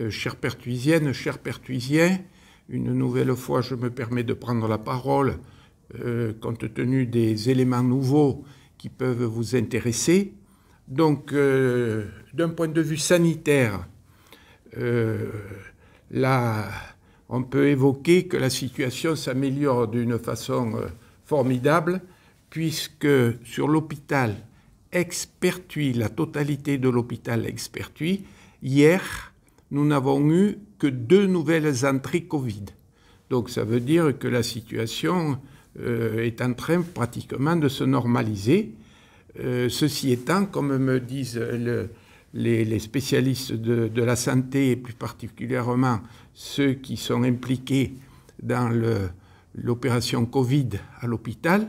Euh, chère Pertuisienne, pertuisiennes, chers pertuisiens, une nouvelle fois, je me permets de prendre la parole euh, compte tenu des éléments nouveaux qui peuvent vous intéresser. Donc, euh, d'un point de vue sanitaire, là, on peut évoquer que la situation s'améliore d'une façon formidable, puisque sur l'hôpital expertuit, la totalité de l'hôpital expertuit, hier, nous n'avons eu que deux nouvelles entrées Covid. Donc ça veut dire que la situation euh, est en train pratiquement de se normaliser. Euh, ceci étant, comme me disent les, spécialistes de, la santé, et plus particulièrement ceux qui sont impliqués dans l'opération Covid à l'hôpital,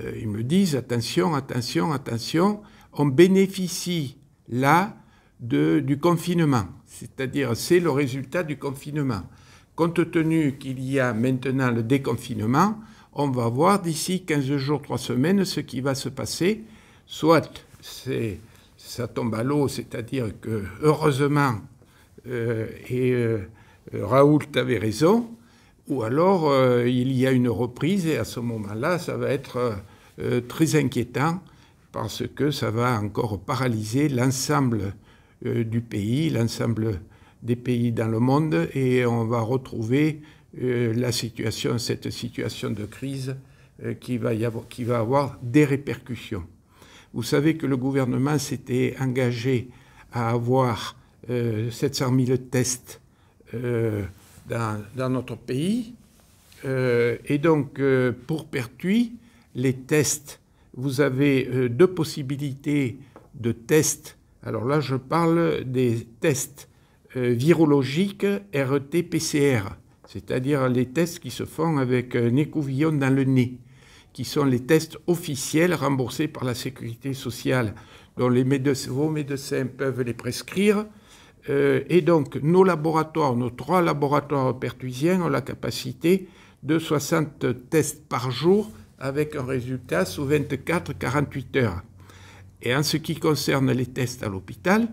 euh, ils me disent attention, attention, attention, on bénéficie là du confinement. C'est-à-dire, c'est le résultat du confinement. Compte tenu qu'il y a maintenant le déconfinement, on va voir d'ici 15 jours, 3 semaines, ce qui va se passer. Soit ça tombe à l'eau, c'est-à-dire que heureusement, euh, et euh, Raoult avait raison, ou alors euh, il y a une reprise et à ce moment-là, ça va être euh, très inquiétant parce que ça va encore paralyser l'ensemble euh, du pays, l'ensemble des pays dans le monde, et on va retrouver euh, la situation, cette situation de crise euh, qui va, avoir, des répercussions. Vous savez que le gouvernement s'était engagé à avoir 700 000 tests dans, notre pays. et donc, pour Pertuis, les tests, vous avez deux possibilités de tests alors là, je parle des tests euh, virologiques RT-PCR, c'est-à-dire les tests qui se font avec un euh, écouvillon dans le nez, qui sont les tests officiels remboursés par la sécurité sociale, dont les vos médecins peuvent les prescrire. Euh, et donc, nos laboratoires, nos trois laboratoires pertuisiens ont la capacité de 60 tests par jour avec un résultat sous 24-48 heures. Et en ce qui concerne les tests à l'hôpital,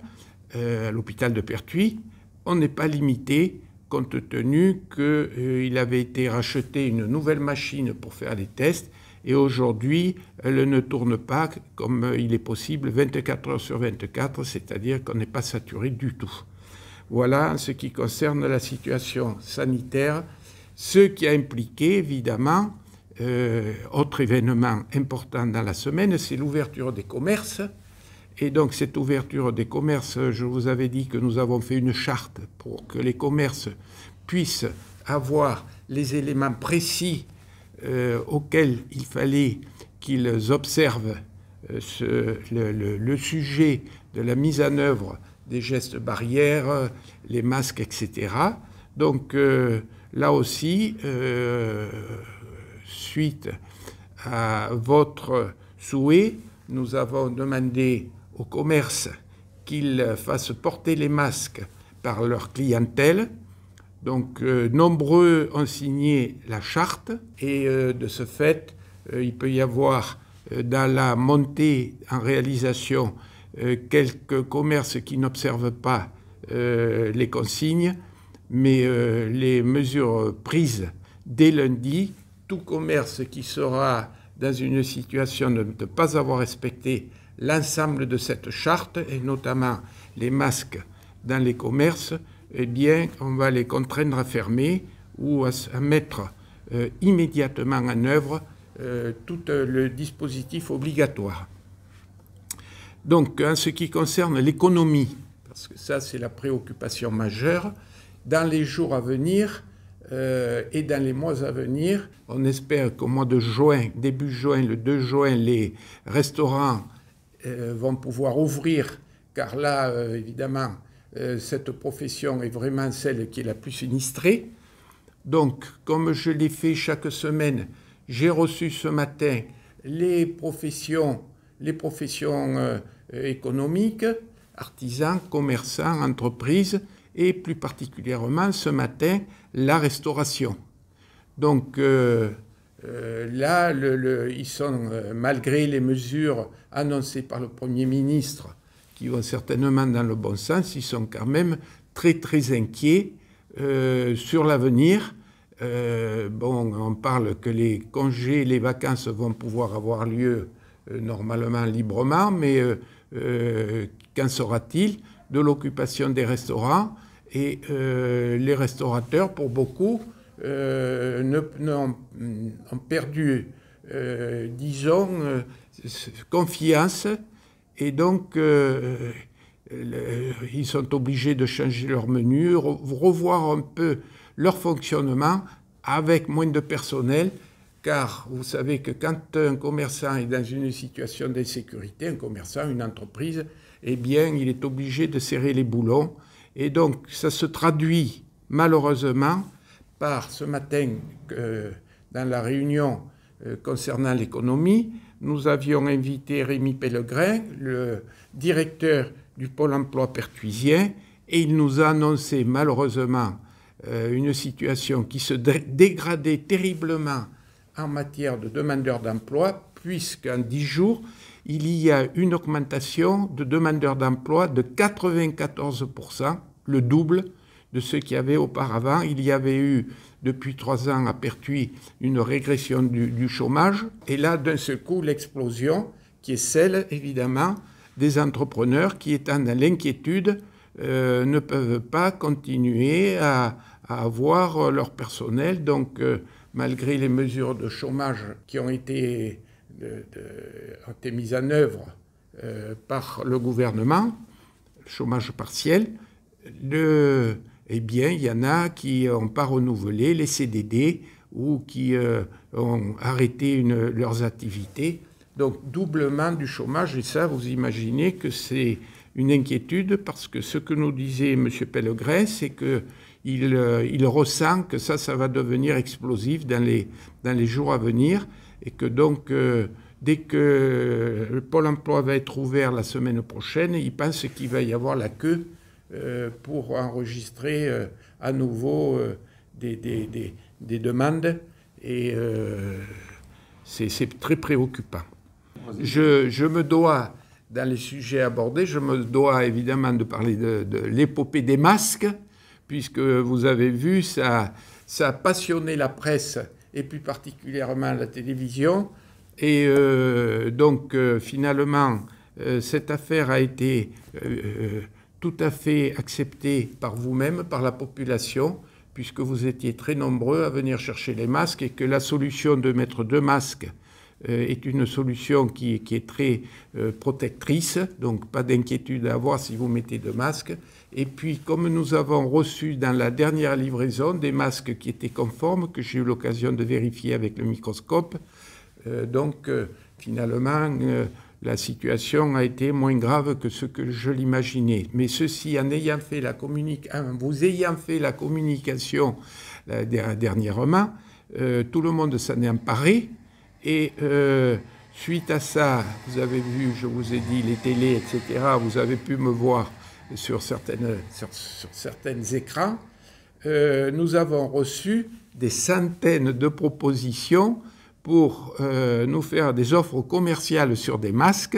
euh, à l'hôpital de Pertuis, on n'est pas limité compte tenu qu'il euh, avait été racheté une nouvelle machine pour faire les tests et aujourd'hui, elle ne tourne pas comme euh, il est possible 24 heures sur 24, c'est-à-dire qu'on n'est pas saturé du tout. Voilà en ce qui concerne la situation sanitaire, ce qui a impliqué évidemment euh, autre événement important dans la semaine, c'est l'ouverture des commerces. Et donc cette ouverture des commerces, je vous avais dit que nous avons fait une charte pour que les commerces puissent avoir les éléments précis euh, auxquels il fallait qu'ils observent euh, ce, le, le, sujet de la mise en œuvre des gestes barrières, les masques, etc. Donc là aussi, suite à votre souhait, nous avons demandé aux commerce qu'ils fassent porter les masques par leur clientèle. Donc euh, nombreux ont signé la charte et euh, de ce fait, euh, il peut y avoir dans la montée en réalisation quelques commerces qui n'observent pas les consignes, mais les mesures prises dès lundi tout commerce qui sera dans une situation de ne pas avoir respecté l'ensemble de cette charte, et notamment les masques dans les commerces, eh bien, on va les contraindre à fermer ou à, mettre euh, immédiatement en œuvre euh, tout euh, le dispositif obligatoire. Donc, en ce qui concerne l'économie, parce que ça, c'est la préoccupation majeure, dans les jours à venir, euh, et dans les mois à venir, on espère qu'au mois de juin, début juin, le 2 juin, les restaurants euh, vont pouvoir ouvrir, car là, euh, évidemment, cette profession est vraiment celle qui est la plus sinistrée. Donc, comme je l'ai fait chaque semaine, j'ai reçu ce matin les professions, les professions économiques, artisans, commerçants, entreprises, et plus particulièrement ce matin, la restauration. Donc euh, euh, là, ils sont, euh, malgré les mesures annoncées par le Premier ministre, qui vont certainement dans le bon sens, ils sont quand même très très inquiets sur l'avenir. bon, on parle que les congés, les vacances vont pouvoir avoir lieu normalement librement, mais qu'en sera-t-il de l'occupation des restaurants et euh, les restaurateurs, pour beaucoup, euh, mm, ont, perdu, euh, disons, confiance. Et donc, ils sont obligés de changer leur menu, revoir un peu leur fonctionnement avec moins de personnel car vous savez que quand un commerçant est dans une situation d'insécurité, un commerçant, une entreprise, eh bien, il est obligé de serrer les boulons et donc, ça se traduit malheureusement par ce matin, dans la réunion euh, concernant l'économie, nous avions invité Rémi Pellegrin, le directeur du pôle emploi pertuisien, et il nous a annoncé malheureusement euh, une situation qui se dégradait terriblement en matière de demandeurs d'emploi, puisqu'en dix jours, il y a une augmentation de demandeurs d'emploi de 94%, le double de ce qu'il y avait auparavant. Il y avait eu, depuis trois ans à Pertuis, une régression du, chômage. Et là, d'un seul coup, l'explosion, qui est celle, évidemment, des entrepreneurs qui, étant dans l'inquiétude, euh, ne peuvent pas continuer à, avoir leur personnel. Donc, euh, malgré les mesures de chômage qui ont été, été mises en œuvre euh, par le gouvernement, chômage partiel, eh bien, il y en a qui n'ont pas renouvelé les CDD ou qui euh, ont arrêté leurs activités. Donc doublement du chômage, et ça, vous imaginez que c'est une inquiétude parce que ce que nous disait M. Pellegrin, c'est que il, euh, ressent que ça, ça va devenir explosif dans les, jours à venir et que donc, euh, dès que le Pôle emploi va être ouvert la semaine prochaine, il pense qu'il va y avoir la queue euh, pour enregistrer euh, à nouveau euh, des, des, demandes. Et c'est très préoccupant. Je, me dois, dans les sujets abordés, je me dois évidemment de parler de, l'épopée des masques, puisque vous avez vu, ça, ça a passionné la presse et plus particulièrement la télévision. Et donc, finalement, cette affaire a été tout à fait accepté par vous-même, par la population, puisque vous étiez très nombreux à venir chercher les masques et que la solution de mettre deux masques euh, est une solution qui, qui est très euh, protectrice, donc pas d'inquiétude à avoir si vous mettez deux masques. Et puis, comme nous avons reçu dans la dernière livraison des masques qui étaient conformes, que j'ai eu l'occasion de vérifier avec le microscope, euh, donc finalement, la situation a été moins grave que ce que je l'imaginais. Mais ceci, en ayant fait la vous ayant fait la communication la, dernièrement, euh, tout le monde s'en est emparé. Et euh, suite à ça, vous avez vu, je vous ai dit, les télés, etc., vous avez pu me voir sur, certaines, certains écrans. Euh, nous avons reçu des centaines de propositions pour euh, nous faire des offres commerciales sur des masques,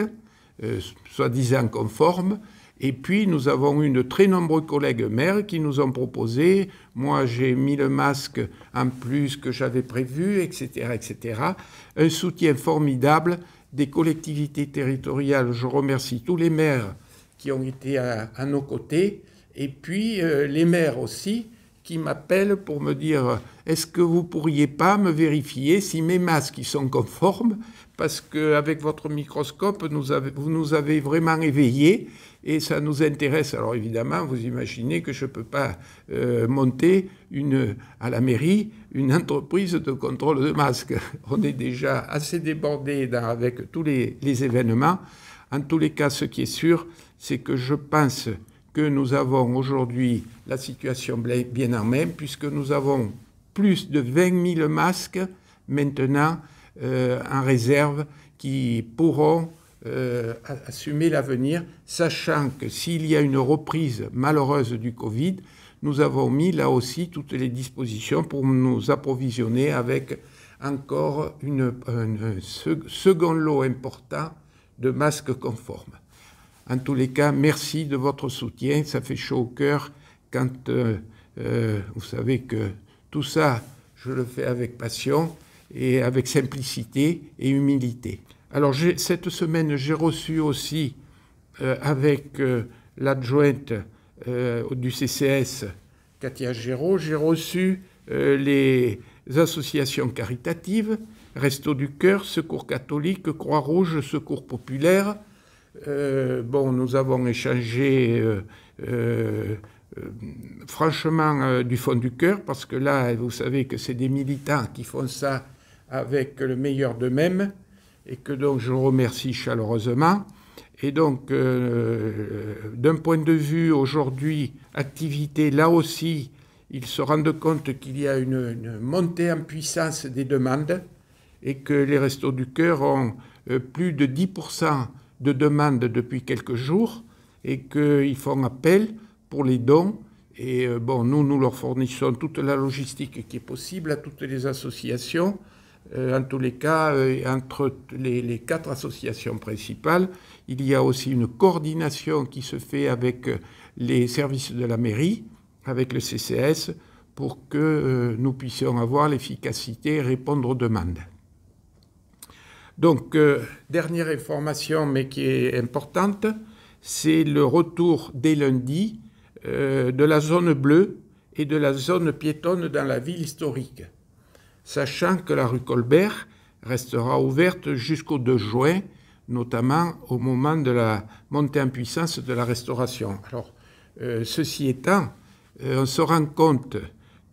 euh, soi-disant conformes. Et puis, nous avons eu de très nombreux collègues maires qui nous ont proposé, moi j'ai mis le masque en plus que j'avais prévu, etc., etc. Un soutien formidable des collectivités territoriales. Je remercie tous les maires qui ont été à, nos côtés, et puis euh, les maires aussi qui m'appelle pour me dire euh, est-ce que vous pourriez pas me vérifier si mes masques sont conformes parce qu'avec votre microscope nous avez, vous nous avez vraiment éveillés et ça nous intéresse. Alors évidemment, vous imaginez que je ne peux pas euh, monter une, à la mairie une entreprise de contrôle de masques. On est déjà assez débordé avec tous les événements. En tous les cas, ce qui est sûr, c'est que je pense que nous avons aujourd'hui la situation bien en même, puisque nous avons plus de 20 000 masques maintenant euh, en réserve qui pourront euh, assumer l'avenir, sachant que s'il y a une reprise malheureuse du Covid, nous avons mis là aussi toutes les dispositions pour nous approvisionner avec encore un second lot important de masques conformes. En tous les cas, merci de votre soutien. Ça fait chaud au cœur quand euh, euh, vous savez que tout ça, je le fais avec passion et avec simplicité et humilité. Alors cette semaine, j'ai reçu aussi euh, avec l'adjointe du CCS, Katia Géraud, j'ai reçu les associations caritatives, Resto du Cœur, Secours catholique, Croix-Rouge, Secours populaire, euh, bon, nous avons échangé, euh, euh, franchement, du fond du cœur, parce que là, vous savez que c'est des militants qui font ça avec le meilleur d'eux-mêmes, et que donc je remercie chaleureusement. Et donc, d'un point de vue aujourd'hui, activité, là aussi, ils se rendent compte qu'il y a une, montée en puissance des demandes et que les restos du cœur ont plus de 10% de demandes depuis quelques jours et qu'ils font appel pour les dons. Et euh, bon, nous, nous leur fournissons toute la logistique qui est possible à toutes les associations. Euh, en tous les cas, euh, entre les, quatre associations principales, il y a aussi une coordination qui se fait avec les services de la mairie, avec le CCS, pour que nous puissions avoir l'efficacité et répondre aux demandes. Donc, euh, dernière information, mais qui est importante, c'est le retour dès lundi euh, de la zone bleue et de la zone piétonne dans la ville historique, sachant que la rue Colbert restera ouverte jusqu'au 2 juin, notamment au moment de la montée en puissance de la restauration. Alors, euh, ceci étant, on se rend compte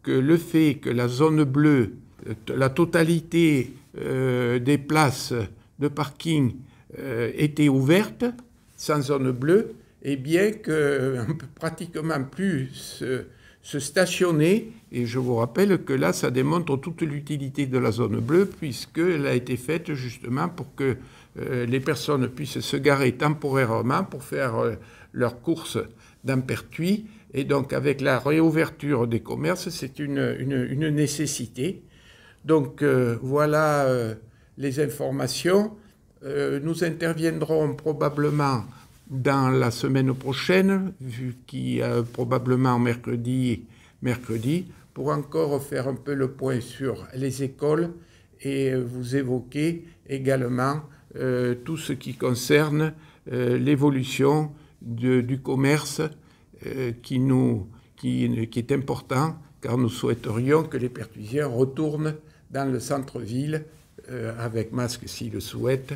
que le fait que la zone bleue, la totalité euh, des places de parking euh, étaient ouvertes, sans zone bleue, et bien qu'on ne peut pratiquement plus se, stationner. Et je vous rappelle que là, ça démontre toute l'utilité de la zone bleue, puisqu'elle a été faite justement pour que euh, les personnes puissent se garer temporairement pour faire leurs courses d'impertuis. Et donc, avec la réouverture des commerces, c'est une nécessité. Donc euh, voilà euh, les informations. Euh, nous interviendrons probablement dans la semaine prochaine, vu qu'il y a probablement mercredi, mercredi, pour encore faire un peu le point sur les écoles et vous évoquer également tout ce qui concerne l'évolution du commerce qui, nous, qui est important car nous souhaiterions que les pertuisiens retournent dans le centre-ville euh, avec masque s'ils le souhaitent,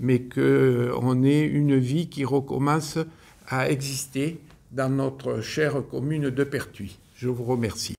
mais qu'on ait une vie qui recommence à exister dans notre chère commune de Pertuis. Je vous remercie.